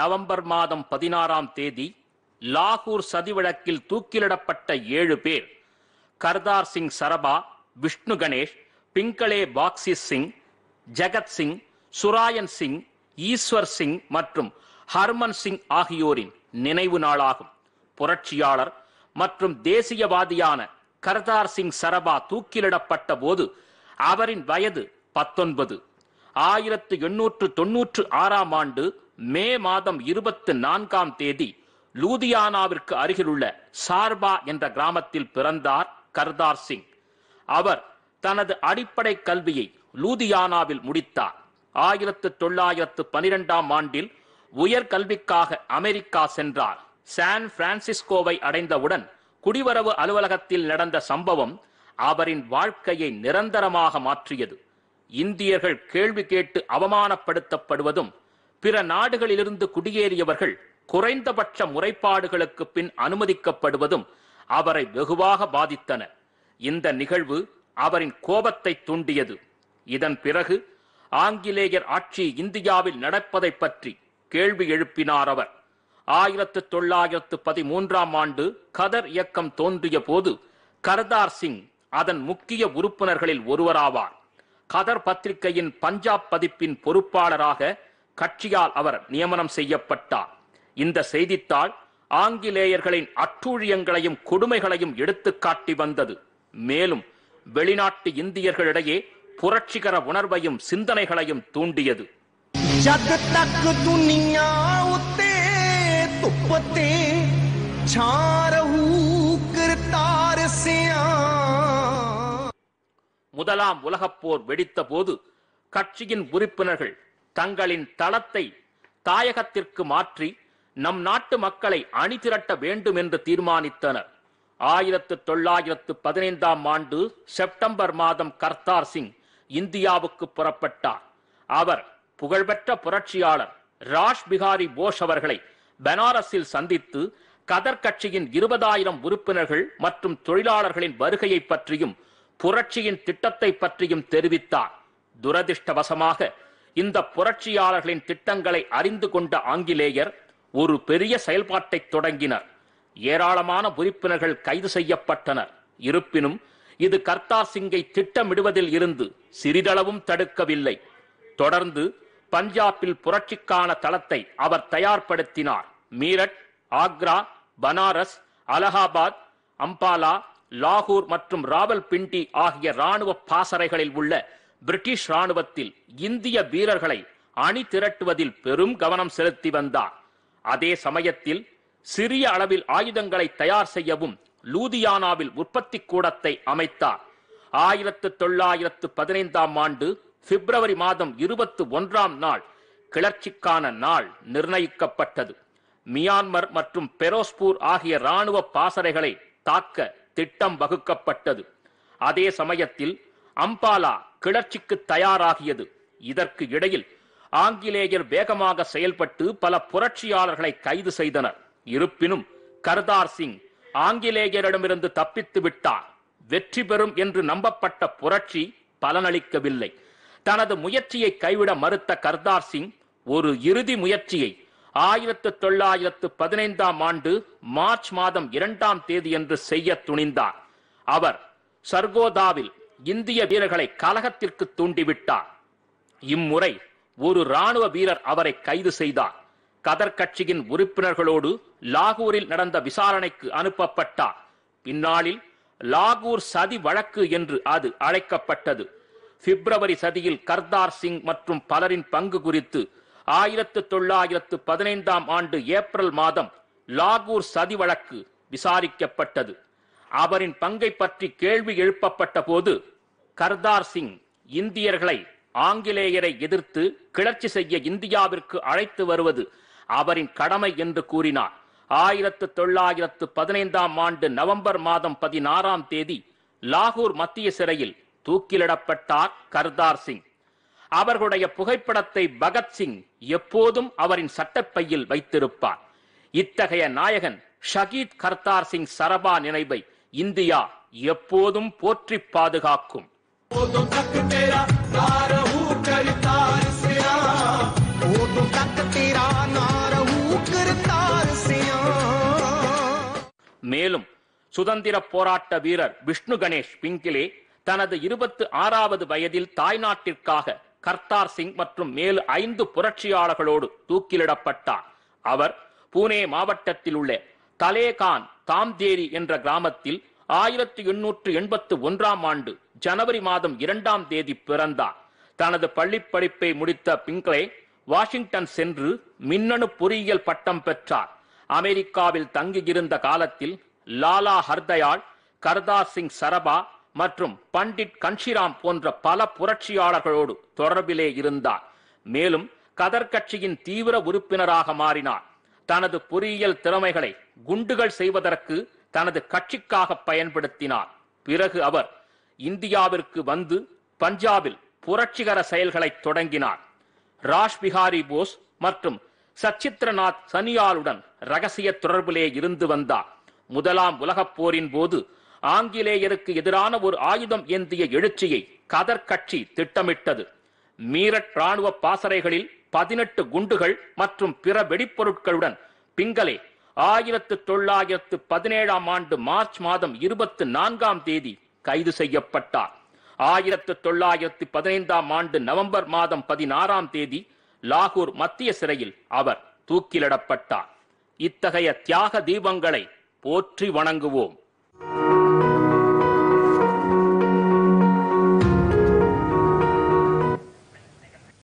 November மாதம் பதினாறாம் தேதி லாகூர் சதிவிழக்கில் தூக்கிலிடப்பட்ட ஏழு பேர் கர்தார் சிங் சரபா விஷ்ணு கணேஷ் பிங்களே பாக்சி சிங் ஜெகத் சிங் சுராயன் சிங் ஈஸ்வர் சிங் மற்றும் ஹர்மன் சிங் ஆகியோரின் நினைவு நாளாகும் புரட்சியாளர் மற்றும் தேசியவாதியான கர்தார் சிங் சரபா தூக்கிலிடப்பட்ட போது அவரின் வயது பத்தொன்பது ஆயிரத்து எண்ணூற்று தொன்னூற்று ஆறாம் ஆண்டு மே மாதம் இருபத்தி நான்காம் தேதி லூதியானாவிற்கு அருகிலுள்ள சார்பா என்ற கிராமத்தில் பிறந்தார் கர்தார் சிங் அவர் தனது அடிப்படை கல்வியை லூதியானாவில் முடித்தார் ஆயிரத்து தொள்ளாயிரத்து பனிரெண்டாம் ஆண்டில் உயர்கல்விக்காக அமெரிக்கா சென்றார் சான் பிரான்சிஸ்கோவை அடைந்தவுடன் குடிவரவு அலுவலகத்தில் நடந்த சம்பவம் அவரின் வாழ்க்கையை நிரந்தரமாக மாற்றியது இந்தியர்கள் கேள்வி கேட்டு அவமானப்படுத்தப்படுவதும் பிற நாடுகளிலிருந்து குடியேறியவர்கள் குறைந்தபட்ச முறைப்பாடுகளுக்கு பின் அனுமதிக்கப்படுவதும் அவரை வெகுவாக பாதித்தன இந்த நிகழ்வு அவரின் கோபத்தை தூண்டியது இதன் பிறகு ஆங்கிலேயர் ஆட்சி இந்தியாவில் நடப்பதை பற்றி கேள்வி எழுப்பினார் அவர் ஆயிரத்து தொள்ளாயிரத்து பதிமூன்றாம் ஆண்டு கதர் இயக்கம் தோன்றிய போது கர்தார் சிங் அதன் முக்கிய உறுப்பினர்களில் ஒருவராவார் கதர் பத்திரிகையின் பஞ்சாப் பதிப்பின் பொறுப்பாளராக கட்சியால் அவர் நியமனம் செய்யப்பட்டார் இந்த செய்தித்தாள் ஆங்கிலேயர்களின் அட்டூழியங்களையும் கொடுமைகளையும் எடுத்து காட்டி வந்தது மேலும் வெளிநாட்டு இந்தியர்களிடையே புரட்சிகர உணர்வையும் சிந்தனைகளையும் தூண்டியது முதலாம் போர் வெடித்த போது கட்சியின் உறுப்பினர்கள் தங்களின் தளத்தை தாயகத்திற்கு மாற்றி நம் நாட்டு மக்களை அணி திரட்ட வேண்டும் என்று தீர்மானித்தனர் ஆயிரத்து தொள்ளாயிரத்து பதினைந்தாம் ஆண்டு செப்டம்பர் மாதம் கர்த்தார் சிங் இந்தியாவுக்கு புறப்பட்டார் அவர் புகழ்பெற்ற புரட்சியாளர் ராஷ் பிகாரி போஸ் அவர்களை பனாரஸில் சந்தித்து கதர் கட்சியின் இருபதாயிரம் உறுப்பினர்கள் மற்றும் தொழிலாளர்களின் வருகையை பற்றியும் புரட்சியின் திட்டத்தை பற்றியும் தெரிவித்தார் துரதிர்ஷ்டவசமாக இந்த புரட்சியாளர்களின் திட்டங்களை அறிந்து கொண்ட ஆங்கிலேயர் ஒரு பெரிய செயல்பாட்டை தொடங்கினர் ஏராளமான உறுப்பினர்கள் கைது செய்யப்பட்டனர் இருப்பினும் இது கர்த்தா சிங்கை திட்டமிடுவதில் இருந்து சிறிதளவும் தடுக்கவில்லை தொடர்ந்து பஞ்சாபில் புரட்சிக்கான தளத்தை அவர் தயார்படுத்தினார் மீரட் ஆக்ரா பனாரஸ் அலகாபாத் அம்பாலா லாகூர் மற்றும் ராவல்பிண்டி ஆகிய ராணுவ பாசறைகளில் உள்ள பிரிட்டிஷ் ராணுவத்தில் இந்திய வீரர்களை அணி திரட்டுவதில் பெரும் கவனம் செலுத்தி வந்தார் அதே சமயத்தில் சிறிய அளவில் ஆயுதங்களை தயார் செய்யவும் லூதியானாவில் உற்பத்தி கூடத்தை அமைத்தார் ஆயிரத்து தொள்ளாயிரத்து பதினைந்தாம் ஆண்டு பிப்ரவரி மாதம் இருபத்தி ஒன்றாம் நாள் கிளர்ச்சிக்கான நாள் நிர்ணயிக்கப்பட்டது மியான்மர் மற்றும் பெரோஸ்பூர் ஆகிய ராணுவ பாசறைகளை தாக்க திட்டம் வகுக்கப்பட்டது அதே சமயத்தில் அம்பாலா கிளர்ச்சிக்கு தயாராகியது இதற்கு இடையில் ஆங்கிலேயர் வேகமாக செயல்பட்டு பல புரட்சியாளர்களை கைது செய்தனர் இருப்பினும் கர்தார் சிங் ஆங்கிலேயரிடமிருந்து தப்பித்து விட்டார் வெற்றி பெறும் என்று நம்பப்பட்ட புரட்சி பலனளிக்கவில்லை தனது முயற்சியை கைவிட மறுத்த கர்தார் சிங் ஒரு இறுதி முயற்சியை ஆயிரத்து தொள்ளாயிரத்து பதினைந்தாம் ஆண்டு மார்ச் மாதம் இரண்டாம் தேதி என்று செய்ய துணிந்தார் அவர் சர்கோதாவில் இந்திய வீரர்களை கலகத்திற்கு தூண்டிவிட்டார் இம்முறை ஒரு ராணுவ வீரர் அவரை கைது செய்தார் கதர் கட்சியின் உறுப்பினர்களோடு லாகூரில் நடந்த விசாரணைக்கு அனுப்பப்பட்டார் பின்னாளில் லாகூர் சதி வழக்கு என்று அது அழைக்கப்பட்டது பிப்ரவரி சதியில் கர்தார் சிங் மற்றும் பலரின் பங்கு குறித்து ஆயிரத்து தொள்ளாயிரத்து பதினைந்தாம் ஆண்டு ஏப்ரல் மாதம் லாகூர் சதி வழக்கு விசாரிக்கப்பட்டது அவரின் பங்கை பற்றி கேள்வி எழுப்பப்பட்ட போது கர்தார் சிங் இந்தியர்களை ஆங்கிலேயரை எதிர்த்து கிளர்ச்சி செய்ய இந்தியாவிற்கு அழைத்து வருவது அவரின் கடமை என்று கூறினார் ஆயிரத்து தொள்ளாயிரத்து பதினைந்தாம் ஆண்டு நவம்பர் மாதம் பதினாறாம் தேதி லாகூர் மத்திய சிறையில் தூக்கிலிடப்பட்டார் கர்தார் சிங் அவர்களுடைய புகைப்படத்தை பகத்சிங் எப்போதும் அவரின் சட்டப்பையில் வைத்திருப்பார் இத்தகைய நாயகன் ஷகீத் கர்தார் சிங் சரபா நினைவை இந்தியா எப்போதும் போற்றி பாதுகாக்கும் மேலும் சுதந்திர போராட்ட வீரர் விஷ்ணு கணேஷ் பிங்கிலே தனது இருபத்து ஆறாவது வயதில் தாய்நாட்டிற்காக கர்த்தார் சிங் மற்றும் மேலும் ஐந்து புரட்சியாளர்களோடு தூக்கிலிடப்பட்டார் அவர் புனே மாவட்டத்தில் உள்ள தலேகான் தாம்தேரி என்ற கிராமத்தில் ஆயிரத்தி எண்ணூற்று எண்பத்து ஒன்றாம் ஆண்டு ஜனவரி மாதம் இரண்டாம் தேதி பிறந்தார் தனது பள்ளிப்படிப்பை முடித்த பிங்க்லே வாஷிங்டன் சென்று மின்னணு பொறியியல் பட்டம் பெற்றார் அமெரிக்காவில் தங்கியிருந்த காலத்தில் லாலா ஹர்தயாள் கர்தார் சிங் சரபா மற்றும் பண்டிட் கன்ஷிராம் போன்ற பல புரட்சியாளர்களோடு தொடர்பிலே இருந்தார் மேலும் கதர் கட்சியின் தீவிர உறுப்பினராக மாறினார் தனது பொறியியல் திறமைகளை குண்டுகள் செய்வதற்கு தனது கட்சிக்காக பயன்படுத்தினார் பிறகு அவர் இந்தியாவிற்கு வந்து பஞ்சாபில் புரட்சிகர செயல்களை தொடங்கினார் ராஷ் பிகாரி போஸ் மற்றும் சச்சித்ரநாத் சனியாலுடன் ரகசிய தொடர்பிலே இருந்து வந்தார் முதலாம் உலகப் போரின் போது ஆங்கிலேயருக்கு எதிரான ஒரு ஆயுதம் ஏந்திய எழுச்சியை கதர் கட்சி திட்டமிட்டது மீரட் ராணுவ பாசறைகளில் பதினெட்டு குண்டுகள் மற்றும் பிற வெடிப்பொருட்களுடன் பிங்களே ஆயிரத்து தொள்ளாயிரத்து பதினேழாம் ஆண்டு மார்ச் மாதம் இருபத்தி நான்காம் தேதி கைது செய்யப்பட்டார் ஆயிரத்து தொள்ளாயிரத்து பதினைந்தாம் ஆண்டு நவம்பர் மாதம் பதினாறாம் தேதி லாகூர் மத்திய சிறையில் அவர் தூக்கிலிடப்பட்டார் இத்தகைய தியாக தீபங்களை போற்றி வணங்குவோம்